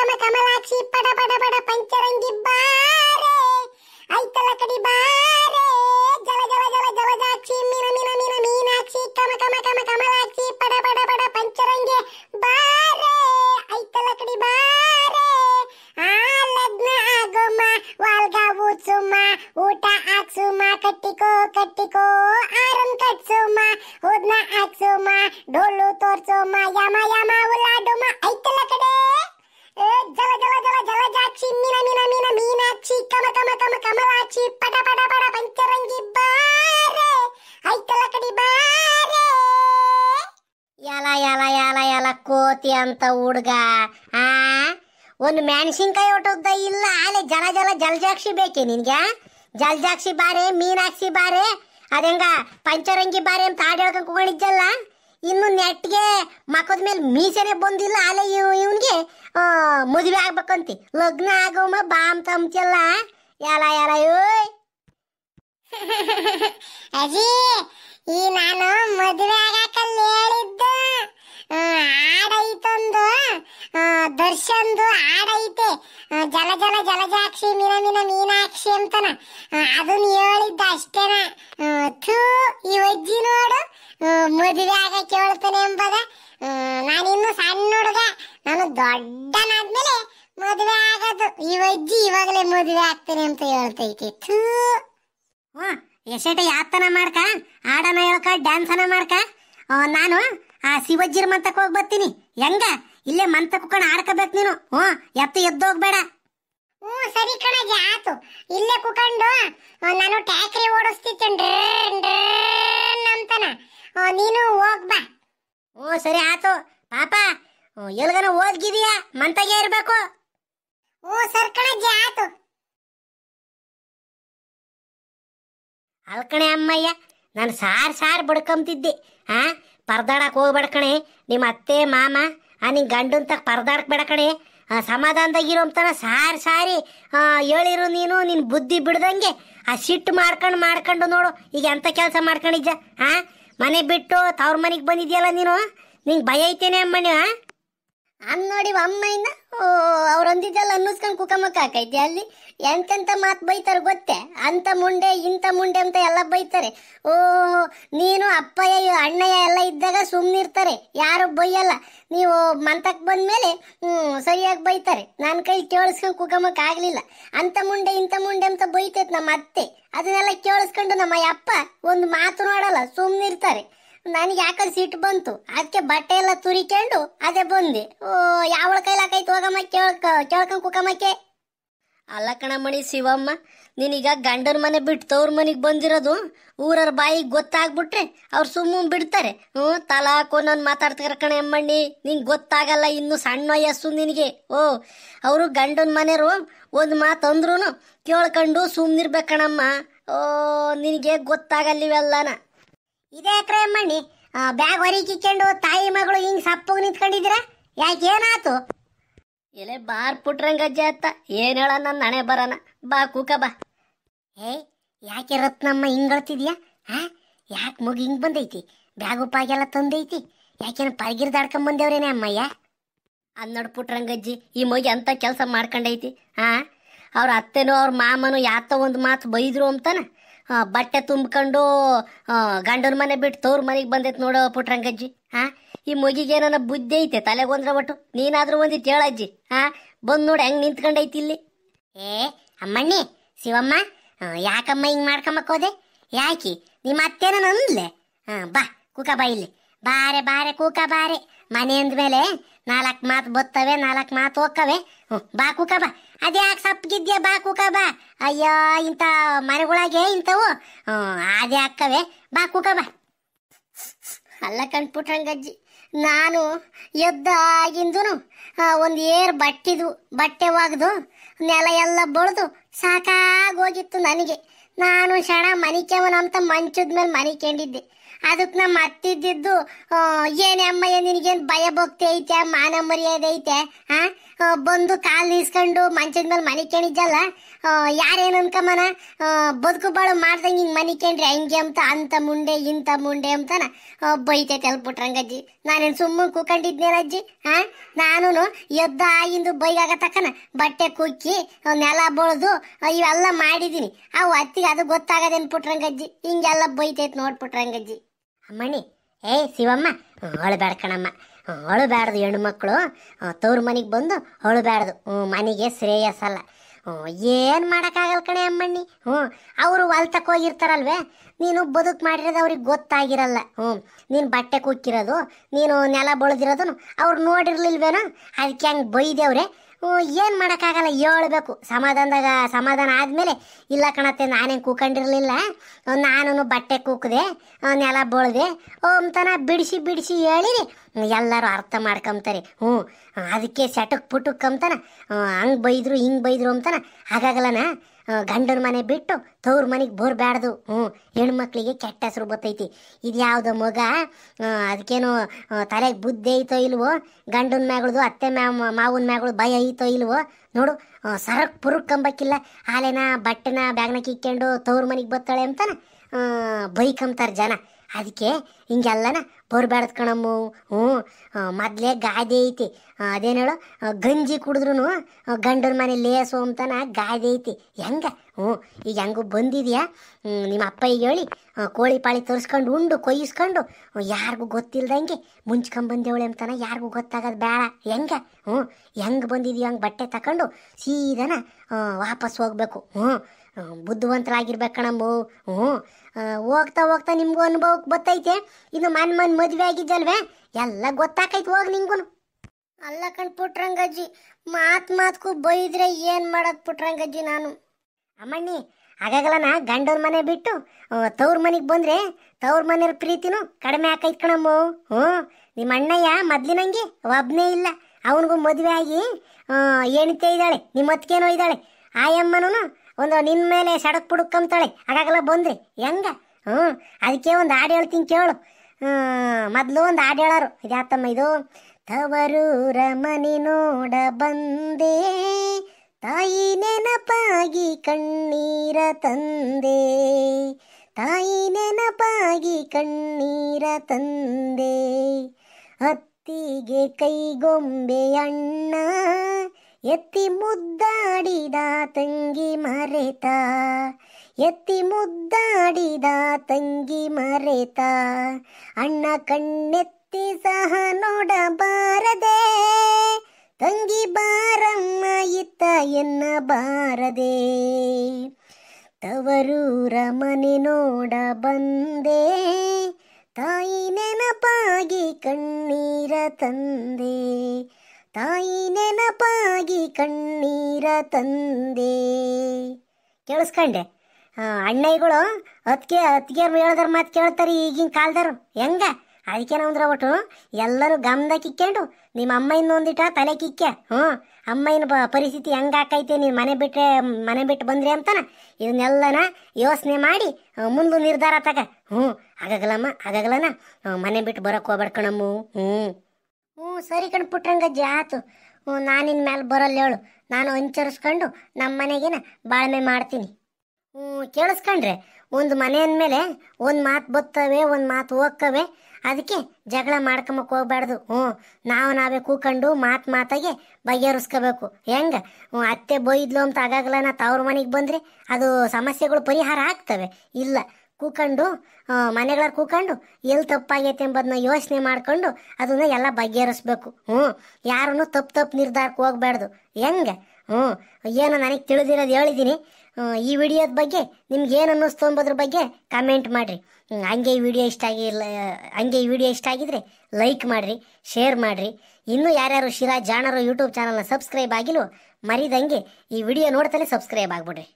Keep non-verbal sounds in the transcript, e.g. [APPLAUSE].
comma కమలాక్షి పడ పడ పడ పంచరంగి బారే ఐతల కడి బారే జల జల జల జలజాక్షి మీన మీన మీన మీనాక్షి కమ కమ కమ కమలాక్షి పడ పడ పడ పంచరంగి బారే ఐతల కడి బారే ఆ లగ్న ఆగుమ వాల్గా ఊచుమ ಮಾಡ್ಕೋತೀಯ ಅಂತ ಹುಡ್ಗ ಆ ಒಂದು ಮೆಣಸಿನ್ಕಾಯಿ ಹೊಟ್ಟೋಗ್ದ ಇಲ್ಲ ಅಲೆ ಜಲ ಜಲ ಜಲಜಾಕ್ಷಿ ಬೇಕೆ ನಿನ್ಗೆ ಜಲ್ಜಾಕ್ಷಿ ಬಾರೆ ಮೀನಾಕ್ಷಿ ಬಾರೆ ಅದಂಗ ಪಂಚರಂಗಿ ಬಾರೆ ಅಂತ ಹಾಡು ಹೇಳ್ಕೊಂಡು ಇನ್ನು ನೆಟ್ಗೆ ಮಕ್ಕದ ಮೇಲೆ ಮೀಸೆನೆ ಬಂದಿಲ್ಲ ಅಲೆ ಇವನಿಗೆ ಮದುವೆ ಆಗ್ಬೇಕಂತಿ ಲಗ್ನ ಆಗೋಮ ಬಾಮ್ ತಮ್ತಿಲ್ಲ ಎಲ್ಲ ಎಲ್ಲ ಯೋಯ್ [LAUGHS] ಅಜಿ ಈ ನಾನು ಮದುವೆ ಆಗಕ್ಕಲ್ಲಿ ಹೇಳಿದ್ದು ವರ್ಷಂದು ಆಡೈತೆ ಜಲ ಜಲ ಜಲಜಾಕ್ಷಿ ಮಿನ ಮಿನ ಮೀನಾಕ್ಷಿ ಅಂತನ ಅದನ್ನ ಹೇಳಿದ್ದ ಅಷ್ಟೇನ ಥೂ ಈ ಅಜ್ಜಿ ನೋಡು ಮದುವೆ ಆಗ ಹೇಳ್ತಾನೆ ಎಂಬಾಗ ನಾನಿನ್ನು ಸಣ್ಣ ಹುಡುಗ ನಾನು ದೊಡ್ಡನಾದ್ಮೇಲೆ ಮದುವೆ ಆಗೋದು ಈ ಅಜ್ಜಿ ಇವಾಗಲೇ ಮದುವೆ ಆಗ್ತೇನೆ ಅಂತ ಹೇಳ್ತೈತಿ ಥೂ ಹ್ಞೂ ಎಷ್ಟೇ ಯಾತನ ಮಾಡ್ಕ ಹಾಡನ ಹೇಳ್ಕ ಡ್ಯಾನ್ಸನ ಮಾಡ್ಕ ನಾನು ಆ ಶಿವಜ್ಜಿರ್ ಮತ್ತಕ್ಕೆ ಹೋಗಿ ಬರ್ತೀನಿ ಹೆಂಗ ಇಲ್ಲೇ ಮಂತ ಕುಕ್ಕಣ ಆಡ್ಕೋಬೇಕು ನೀನು ಹ್ಞೂ ಎದ್ದು ಎದ್ದೋಗ್ಬೇಡ ಹ್ಞೂ ಸರಿ ಕಣಜಿ ಆತು ಇಲ್ಲೇ ಕುಕ್ಕಂಡು ನಾನು ಟ್ಯಾಕ್ರಿ ಓಡಿಸ್ತಿತ್ತೇನೆ ಅಂತನ ನೀನು ಹೋಗ್ಬಾ ಓ ಸರಿ ಆತು ಪಾಪ ಎಲ್ಗನ ಓದ್ಗಿದೀಯಾ ಮಂತಗೆ ಇರಬೇಕು ಓ ಸರ್ ಕಣಜ್ಜಿ ಆತು ಅಲ್ಕಣೆ ಅಮ್ಮಯ್ಯ ನಾನು ಸಾರ್ ಸಾರ್ ಬಡ್ಕೊಂತಿದ್ದೆ ಹಾ ಪರದಾಡಕ್ಕೆ ಹೋಗ್ಬಡ್ಕಣೆ ಕಣೆ ನಿಮ್ಮ ಅತ್ತೆ ಮಾಮ ಆ ನಿನ್ನ ಗಂಡನ ಬೇಡ ಬೇಡ ಕಣೆ ಸಮಾಧಾನದಾಗಿರೋ ಅಂತಾನ ಸಾರಿ ಸಾರಿ ಹೇಳಿರು ನೀನು ನಿನ್ನ ಬುದ್ಧಿ ಬಿಡ್ದಂಗೆ ಆ ಸಿಟ್ಟು ಮಾಡ್ಕೊಂಡು ಮಾಡ್ಕೊಂಡು ನೋಡು ಈಗ ಎಂಥ ಕೆಲಸ ಮಾಡ್ಕೊಂಡಿದ್ದ ಹಾಂ ಮನೆ ಬಿಟ್ಟು ತವ್ರ ಮನೆಗೆ ಬಂದಿದ್ಯಲ್ಲ ನೀನು ನಿಂಗೆ ಭಯ ಐತೇನೆ ಅಮ್ಮಣ್ಣಿ ಹಾಂ ಅನ್ ನೋಡಿ ಅಮ್ಮಯ್ಯನ ಓ ಅವ್ರೊಂದಿದ್ದೆಲ್ಲ ಅನ್ನಿಸ್ಕೊಂಡು ಕುಕಮಕ್ಕ ಹಾಕೈತಿ ಅಲ್ಲಿ ಎಂತೆಂತ ಮಾತು ಬೈತಾರೆ ಗೊತ್ತೇ ಅಂತ ಮುಂಡೆ ಇಂಥ ಮುಂಡೆ ಅಂತ ಎಲ್ಲ ಬೈತಾರೆ ಓ ನೀನು ಅಪ್ಪಯ್ಯ ಅಣ್ಣಯ್ಯ ಎಲ್ಲ ಇದ್ದಾಗ ಸುಮ್ಮನಿರ್ತಾರೆ ಯಾರು ಬೈಯಲ್ಲ ನೀವು ಮಂತಕ್ಕೆ ಬಂದಮೇಲೆ ಹ್ಞೂ ಸರಿಯಾಗಿ ಬೈತಾರೆ ನನ್ನ ಕೈ ಕೇಳಿಸ್ಕೊಂಡು ಕುಕಮಕ್ಕೆ ಆಗಲಿಲ್ಲ ಅಂಥ ಮುಂಡೆ ಇಂಥ ಮುಂಡೆ ಅಂತ ಬೈತೈತೆ ನಮ್ಮ ಅತ್ತೆ ಅದನ್ನೆಲ್ಲ ಕೇಳಿಸ್ಕೊಂಡು ನಮ್ಮ ಅಪ್ಪ ಒಂದು ಮಾತು ನೋಡಲ್ಲ ಸುಮ್ಮನಿರ್ತಾರೆ ನನಗೆ ಯಾಕೆ ಸಿಟ್ಟು ಬಂತು ಅದಕ್ಕೆ ಬಟ್ಟೆ ಎಲ್ಲ ತುರಿಕೊಂಡು ಅದೇ ಬಂದೆ ಓ ಯಾವಳ ಕೈಲಾಕೈತು ಹೋಗಮ್ಮ ಕೇಳ್ಕ ಕೇಳ್ಕಂಡು ಕುಕಮಕ್ಕೆ ಅಲ್ಲ ಕಣಮಣಿ ಶಿವಮ್ಮ ನೀನೀಗ ಗಂಡನ ಮನೆ ಬಿಟ್ಟು ತವ್ರ ಮನೆಗೆ ಬಂದಿರೋದು ಊರವ್ರ ಬಾಯಿಗೆ ಗೊತ್ತಾಗ್ಬಿಟ್ರೆ ಅವ್ರು ಸುಮ್ಮ ಬಿಡ್ತಾರೆ ಹ್ಞೂ ತಲಾಕು ನಾನು ಮಾತಾಡ್ತಾರೆ ಕಣ ಅಮ್ಮಣ್ಣಿ ನಿಂಗೆ ಗೊತ್ತಾಗಲ್ಲ ಇನ್ನು ಸಣ್ಣ ವಯಸ್ಸು ನಿನಗೆ ಓ ಅವರು ಗಂಡನ ಮನೆಯವರು ಒಂದು ಮಾತು ಅಂದ್ರೂ ಕೇಳ್ಕೊಂಡು ಸುಮ್ಮನಿರ್ಬೇಕಣಮ್ಮ ಓ ನಿನಗೆ ಗೊತ್ತಾಗಲ್ಲಿವೆಲ್ಲನ ಇದೇ ಮಣ್ಣಿ ಬ್ಯಾಗ್ ಹೊರಗಿಕ್ಕೊಂಡು ತಾಯಿ ಮಗಳು ಹಿಂಗ್ ಸಪ್ಪಗೆ ನಿಂತ್ಕೊಂಡಿದ್ದೀರಾ ಯಾಕೆ ಏನಾತು ಎಲೆ ಬಾರ್ ಅಜ್ಜ ಅತ್ತ ಏನ್ ಹೇಳ ನನ್ನ ಹಣೆ ಬರನ ಬಾ ಕೂಕ ಬಾ ಏಯ್ ಯಾಕೆ ರತ್ನಮ್ಮ ಹಿಂಗಳ್ತಿದ್ಯಾ ಹಾ ಯಾಕೆ ಮುಗಿ ಹಿಂಗ್ ಬಂದೈತಿ ಬ್ಯಾಗ್ ಉಪ್ಪಾಗೆಲ್ಲ ತಂದೈತಿ ಯಾಕೇನು ಪರಗಿರ್ದಾಡ್ಕೊಂಡ್ ಬಂದೇವ್ರೇನೆ ಅಮ್ಮಯ್ಯ ಅನ್ನೋಡ್ ಪುಟ್ರಂಗಜ್ಜಿ ಈ ಮಗಿ ಅಂತ ಕೆಲಸ ಮಾಡ್ಕೊಂಡೈತಿ ಹಾ ಅವ್ರ ಅತ್ತೆನೋ ಅವ್ರ ಮಾಮನೋ ಯಾತ ಒಂದು ಮಾತು ಬೈದ್ರು ಅಂತಾನ ಬಟ್ಟೆ ತುಂಬಿಕೊಂಡು ಗಂಡನ ಮನೆ ಬಿಟ್ಟು ತೋರ್ ಮನೆಗೆ ಬಂದೈತೆ ನೋಡೋ ಪುಟ್ರಂಗಜ್ಜಿ ಹಾ ಈ ಮಗಿಗೆ ಬುದ್ಧಿ ಐತೆ ತಲೆಗೆ ಒಂದ್ರ ಒಟ್ಟು ನೀನಾದ್ರೂ ಒಂದಿತ್ತು ಹೇಳಜ್ಜಿ ಹಾ ಬಂದು ನೋಡಿ ಹೆಂಗ್ ನಿಂತ್ಕೊಂಡೈತಿ ಇಲ್ಲಿ ಏ ಅಮ್ಮಣ್ಣಿ ಶಿವಮ್ಮ ಯಾಕಮ್ಮ ಹಿಂಗ್ ಮಾಡ್ಕೊಂಬಕ್ಕೋದೆ ಯಾಕಿ ನಿಮ್ಮ ಅತ್ತೆನ ಅಂದ್ಲೆ ಹಾ ಬಾ ಕೂಕ ಬಾ ಇಲ್ಲಿ ಬಾರೆ ಬಾರೆ ಕೂಕ ಬಾರೆ ಮನೆ ಅಂದ್ಮೇಲೆ ನಾಲ್ಕು ಮಾತು ಬತ್ತವೆ ನಾಲ್ಕು ಮಾತು ಹೋಗ್ಕವೆ ಬಾಕು ಕಬ ಅದ್ಯಾಕೆ ಸಪ್ಪಗಿದ್ಯ ಬಾಕು ಕಬ ಅಯ್ಯೋ ಇಂಥ ಮನೆಗಳಾಗೆ ಇಂಥವು ಅದೇ ಹಾಕವೆ ಬಾಕು ಕಬ ಅಲ್ಲ ಕಣ್ಪುಟ್ರಂಗಜ್ಜಿ ನಾನು ಎದ್ದಾಗಿಂದನು ಒಂದು ಏರ್ ಬಟ್ಟಿದು ಬಟ್ಟೆ ಒಗೆದು ನೆಲ ಎಲ್ಲ ಬಳ್ದು ಸಾಕಾಗೋಗಿತ್ತು ನನಗೆ ನಾನು ಕ್ಷಣ ಮನಿಕೆವನ ಅಂತ ಮಂಚದ ಮೇಲೆ ಮನಿಕೆಂಡಿದ್ದೆ ಅದಕ್ಕೆ ನಮ್ಮ ಅತ್ತಿದ್ದು ಏನೇ ಅಮ್ಮಯ್ಯ ನಿನಗೇನು ಭಯ ಭಕ್ತಿ ಐತೆ ಮಾನ ಮರ್ಯಾದೆ ಐತೆ ಹಾ ಬಂದು ಕಾಲು ನೀಸ್ಕೊಂಡು ಮಂಚದ ಮೇಲೆ ಮನೆ ಕೇಳಿದ್ದಲ್ಲ ಯಾರೇನು ಅನ್ಕಮ್ಮನ ಬದುಕು ಬಾಳು ಮಾಡ್ದಂಗೆ ಹಿಂಗೆ ಮನೆ ಕೇಳ್ರಿ ಹಂಗೆ ಅಂತ ಅಂತ ಮುಂಡೆ ಇಂಥ ಮುಂಡೆ ಅಂತನ ಬೈತೈತೆ ಅಲ್ಬಿಟ್ರಂಗಜ್ಜಿ ನಾನೇನು ಸುಮ್ಮನೆ ಅಜ್ಜಿ ಹಾ ನಾನು ಎದ್ದ ಆಗಿಂದು ಬೈಗಾಗ ತಕ್ಕನ ಬಟ್ಟೆ ಕುಕ್ಕಿ ನೆಲ ಬಳ್ದು ಇವೆಲ್ಲ ಮಾಡಿದ್ದೀನಿ ಅವು ಅತ್ತಿಗೆ ಅದು ಗೊತ್ತಾಗದೇನು ಪುಟ್ರಂಗಜ್ಜಿ ಹಿಂಗೆಲ್ಲ ಬೈತೈತೆ ಪುಟ್ರಂಗಜ್ಜಿ ಅಮ್ಮಣ್ಣಿ ಏಯ್ ಶಿವಮ್ಮ ಅವಳು ಕಣಮ್ಮ ಅವಳು ಬ್ಯಾಡ್ದು ಹೆಣ್ಮಕ್ಳು ತವ್ರ ಮನೆಗೆ ಬಂದು ಅವಳು ಹ್ಞೂ ಮನೆಗೆ ಶ್ರೇಯಸ್ಸಲ್ಲ ಏನು ಮಾಡೋಕ್ಕಾಗಲ್ಲ ಕಣೆ ಅಮ್ಮಣ್ಣಿ ಹ್ಞೂ ಅವರು ಹೊಲ್ತಕ್ಕೆ ಹೋಗಿರ್ತಾರಲ್ವೇ ನೀನು ಬದುಕು ಮಾಡಿರೋದು ಅವ್ರಿಗೆ ಗೊತ್ತಾಗಿರಲ್ಲ ಹ್ಞೂ ನೀನು ಬಟ್ಟೆ ಕುಕ್ಕಿರೋದು ನೀನು ನೆಲ ಬಳ್ದಿರೋದು ಅವ್ರು ನೋಡಿರ್ಲಿಲ್ವೇನೋ ಅದಕ್ಕೆ ಹಂಗೆ ಬೈದೇವ್ರೆ ಏನು ಮಾಡೋಕ್ಕಾಗಲ್ಲ ಹೇಳ್ಬೇಕು ಸಮಾಧಾನದಾಗ ಸಮಾಧಾನ ಆದಮೇಲೆ ಇಲ್ಲ ಕಣತ್ತೆ ನಾನೇನು ಕೂಕೊಂಡಿರಲಿಲ್ಲ ನಾನು ಬಟ್ಟೆ ಕೂಕ್ದೆ ಅವನ್ನೆಲ್ಲ ಬೋಳ್ದೆ ಓಮ್ತನ ಬಿಡಿಸಿ ಬಿಡಿಸಿ ಹೇಳಿರಿ ಎಲ್ಲರೂ ಅರ್ಥ ಮಾಡ್ಕೊಂತಾರೆ ಹ್ಞೂ ಅದಕ್ಕೆ ಸೆಟಕ್ ಪುಟಕ್ ಅಂತಾನ ಹಂಗೆ ಬೈದರು ಹಿಂಗೆ ಬೈದರು ಅಂತಾನ ಹಾಗಾಗಲ್ಲನಾ ಗಂಡನ ಮನೆ ಬಿಟ್ಟು ತವ್ರ ಮನೆಗೆ ಬ್ಯಾಡ್ದು ಹ್ಞೂ ಹೆಣ್ಮಕ್ಳಿಗೆ ಕೆಟ್ಟ ಹೆಸರು ಬತ್ತೈತಿ ಇದು ಯಾವುದೋ ಮಗ ಅದಕ್ಕೇನು ತಲೆಗೆ ಬುದ್ಧಿ ಐತೋ ಇಲ್ವೋ ಗಂಡನ ಮ್ಯಾಗಳ್ದು ಅತ್ತೆ ಮ್ಯಾ ಮಾವನ ಮ್ಯಾಗಳು ಭಯ ಐತೋ ಇಲ್ವೋ ನೋಡು ಸರಕ್ ಪುರುಕ್ ಕಂಬಕ್ಕಿಲ್ಲ ಹಾಲೇನ ಬಟ್ಟೆನ ಬ್ಯಾಗ್ನ ಕಿಕ್ಕೊಂಡು ತವ್ರ ಮನೆಗೆ ಬತ್ತಾಳೆ ಅಂತಾನೆ ಬೈಕಂಬ್ತಾರೆ ಜನ ಅದಕ್ಕೆ ಹಿಂಗೆಲ್ಲನ ಬರಬಾರ್ದು ಕಣಮ್ಮ ಹ್ಞೂ ಮೊದಲೇ ಗಾದೆ ಐತಿ ಅದೇನು ಹೇಳು ಗಂಜಿ ಕುಡಿದ್ರು ಗಂಡನ ಮನೆ ಲೇಸು ಅಂತನ ಗಾದೆ ಐತಿ ಹೆಂಗೆ ಹ್ಞೂ ಈಗ ಹೆಂಗೂ ಬಂದಿದೆಯಾ ನಿಮ್ಮ ಅಪ್ಪ ಈಗ ಹೇಳಿ ಕೋಳಿ ಪಾಳಿ ತರಿಸ್ಕೊಂಡು ಉಂಡು ಕೊಯ್ಸ್ಕೊಂಡು ಯಾರಿಗೂ ಗೊತ್ತಿಲ್ದಂಗೆ ಮುಂಚ್ಕೊಂಬಂದೇವಳಿ ಅಂತನ ಯಾರಿಗೂ ಗೊತ್ತಾಗೋದು ಬೇಡ ಹೆಂಗೆ ಹ್ಞೂ ಹೆಂಗೆ ಬಂದಿದೀಯ ಹಂಗೆ ಬಟ್ಟೆ ತಗೊಂಡು ಸೀದನ ವಾಪಸ್ ಹೋಗ್ಬೇಕು ಹ್ಞೂ ಬುದ್ಧಿವಂತರಾಗಿರ್ಬೇಕು ಕಣಂಬು ಹ್ಞೂ ಹೋಗ್ತಾ ಹೋಗ್ತಾ ನಿಮ್ಗೂ ಅನುಭವಕ್ಕೆ ಬತ್ತೈತೆ ಇದು ಮನ್ ಮನ್ ಮದುವೆ ಆಗಿದ್ದಲ್ವೇ ಎಲ್ಲ ಗೊತ್ತಾಕೈತೆ ಹೋಗಿ ನಿಂಗೂ ಅಲ್ಲ ಕಣ್ ಪುಟ್ರಂಗಜ್ಜಿ ಮಾತ್ ಮಾತ್ಗೂ ಬೈದ್ರೆ ಏನು ಮಾಡೋದು ಪುಟ್ರಂಗಜ್ಜಿ ನಾನು ಅಮ್ಮಣ್ಣಿ ಹಾಗಾಗಲ್ಲ ಗಂಡನ ಮನೆ ಬಿಟ್ಟು ತವ್ರ ಮನೆಗೆ ಬಂದರೆ ತವ್ರ ಮನೆಯವ್ರ ಪ್ರೀತಿನೂ ಕಡಿಮೆ ಹಾಕೈತ್ ಕಣಮ್ಮು ಹ್ಞೂ ನಿಮ್ಮ ಅಣ್ಣಯ್ಯ ಮೊದ್ಲಿನಂಗೆ ಒಬ್ಬನೇ ಇಲ್ಲ ಅವನಿಗೂ ಮದುವೆ ಆಗಿ ಹೆಣ್ತೆ ಇದ್ದಾಳೆ ನಿಮ್ಮ ಅತ್ತಿಗೆನೋ ಇದ್ದಾಳೆ ಆಯಮ್ಮನೂ ಒಂದು ನಿನ್ನ ಮೇಲೆ ಸಡಕ್ ಪುಡುಕ್ ಕಂತಾಳೆ ಆಗಾಗಲ್ಲ ಬಂದ್ರಿ ಹೆಂಗ ಹ್ಞೂ ಅದಕ್ಕೆ ಒಂದು ಹಾಡು ಹೇಳ್ತೀನಿ ಕೇಳು ಮೊದಲು ಒಂದು ಹಾಡು ಹೇಳೋರು ಇದ್ಯಾತಮ್ಮ ಇದು ತವರೂರ ಮನೆ ನೋಡ ಬಂದೆ ತಾಯಿ ನೆನಪಾಗಿ ಕಣ್ಣೀರ ತಂದೆ ತಾಯಿ ನೆನಪಾಗಿ ಕಣ್ಣೀರ ತಂದೆ ಅತ್ತಿಗೆ ಕೈಗೊಂಬೆ ಅಣ್ಣ ಎತ್ತಿ ಮುದ್ದಾಡಿದ ತಂಗಿ ಮರೆತ ಎತ್ತಿ ಮುದ್ದಾಡಿದ ತಂಗಿ ಮರೆತ ಅಣ್ಣ ಕಣ್ಣೆತ್ತಿ ಸಹ ನೋಡಬಾರದೆ ತಂಗಿ ಬಾರಮ್ಮ ಇತ್ತ ಎನ್ನಬಾರದೆ ತವರೂರ ಮನೆ ನೋಡ ಬಂದೆ ತಾಯಿ ನೆನಪಾಗಿ ಕಣ್ಣೀರ ತಂದೆ ತಾಯಿ ನೆನಪಾಗಿ ಕಣ್ಣೀರ ತಂದೆ ಕೇಳಿಸ್ಕೊಂಡೆ ಅಣ್ಣಯ್ಯಗಳು ಅತ್ಗೆ ಅತ್ಗೆ ಹೇಳಿದ್ರ ಮಾತು ಕೇಳ್ತಾರೆ ಈಗಿನ ಕಾಲದರು ಹೆಂಗ ಅದಕ್ಕೆ ಅಂದ್ರೆ ಒಟ್ಟು ಎಲ್ಲರೂ ಗಮ್ದ ಕಿಕ್ಕೊಂಡು ನಿಮ್ಮ ಅಮ್ಮಯಿಂದ ಒಂದಿಟ ತಲೆ ಕಿಕ್ಕೆ ಹ್ಞೂ ಅಮ್ಮಯ್ಯನ ಬ ಪರಿಸ್ಥಿತಿ ಹೆಂಗಾಕೈತೆ ನೀನು ಮನೆ ಬಿಟ್ಟರೆ ಮನೆ ಬಿಟ್ಟು ಬಂದ್ರಿ ಅಂತನ ಇದನ್ನೆಲ್ಲನ ಯೋಚನೆ ಮಾಡಿ ಮುಂದೆ ನಿರ್ಧಾರ ತಗ ಹ್ಞೂ ಆಗಗಲಮ್ಮ ಆಗಗಲನ ಮನೆ ಬಿಟ್ಟು ಬರೋಕ್ಕೆ ಹೋಗ್ಬೇಡ್ಕಣಮ್ಮು ಹ್ಞೂ ಹ್ಞೂ ಸರಿ ಕಣ್ ಜಾತು ಜಾತು ಹ್ಞೂ ನಾನಿನ್ ಮ್ಯಾಲೆ ಬರಲ್ಲ ಹೇಳು ನಾನು ಹಂಚರಿಸ್ಕೊಂಡು ನಮ್ಮ ಮನೆಗೇನ ಬಾಳ್ಮೆ ಮಾಡ್ತೀನಿ ಹ್ಞೂ ಕೇಳಿಸ್ಕೊಂಡ್ರೆ ಒಂದು ಮನೆ ಅಂದಮೇಲೆ ಒಂದು ಮಾತು ಬತ್ತವೆ ಒಂದು ಮಾತು ಹೋಗ್ತವೆ ಅದಕ್ಕೆ ಜಗಳ ಮಾಡ್ಕೊಂಬಕ್ಕೆ ಹೋಗ್ಬಾರ್ದು ಹ್ಞೂ ನಾವು ನಾವೇ ಕೂಕಂಡು ಮಾತು ಮಾತಾಗೆ ಬಗೆಹರಿಸ್ಕೋಬೇಕು ಹೆಂಗೆ ಹ್ಞೂ ಅತ್ತೆ ಬೈದ್ಲು ಅಂತ ಆಗಾಗಲ್ಲ ನಾ ತವ್ರ ಮನೆಗೆ ಬಂದರೆ ಅದು ಸಮಸ್ಯೆಗಳು ಪರಿಹಾರ ಆಗ್ತವೆ ಇಲ್ಲ ಕೂಕೊಂಡು ಮನೆಗಳ ಕೂಕೊಂಡು ಎಲ್ಲಿ ತಪ್ಪಾಗೈತೆ ಎಂಬುದನ್ನ ಯೋಚನೆ ಮಾಡ್ಕೊಂಡು ಅದನ್ನ ಎಲ್ಲ ಬಗೆಹರಿಸ್ಬೇಕು ಹ್ಞೂ ಯಾರೂ ತಪ್ಪು ತಪ್ಪು ನಿರ್ಧಾರಕ್ಕೆ ಹೋಗ್ಬಾರ್ದು ಹೆಂಗೆ ಹ್ಞೂ ಏನೋ ನನಗೆ ತಿಳಿದಿರೋದು ಹೇಳಿದ್ದೀನಿ ಈ ವಿಡಿಯೋದ ಬಗ್ಗೆ ನಿಮ್ಗೆ ಏನು ಅನ್ನಿಸ್ತು ಅಂಬೋದ್ರ ಬಗ್ಗೆ ಕಮೆಂಟ್ ಮಾಡಿರಿ ಹಂಗೆ ಈ ವಿಡಿಯೋ ಇಷ್ಟ ಆಗಿಲ್ಲ ಹಂಗೆ ಈ ವಿಡಿಯೋ ಇಷ್ಟ ಆಗಿದ್ರೆ ಲೈಕ್ ಮಾಡಿರಿ ಶೇರ್ ಮಾಡಿರಿ ಇನ್ನೂ ಯಾರ್ಯಾರು ಶಿರಾ ಜಾಣರು ಯೂಟ್ಯೂಬ್ ಚಾನಲ್ನ ಸಬ್ಸ್ಕ್ರೈಬ್ ಆಗಿಲ್ಲೋ ಮರಿದಂಗೆ ಈ ವಿಡಿಯೋ ನೋಡ್ತಾನೆ ಸಬ್ಸ್ಕ್ರೈಬ್ ಆಗಿಬಿಡ್ರಿ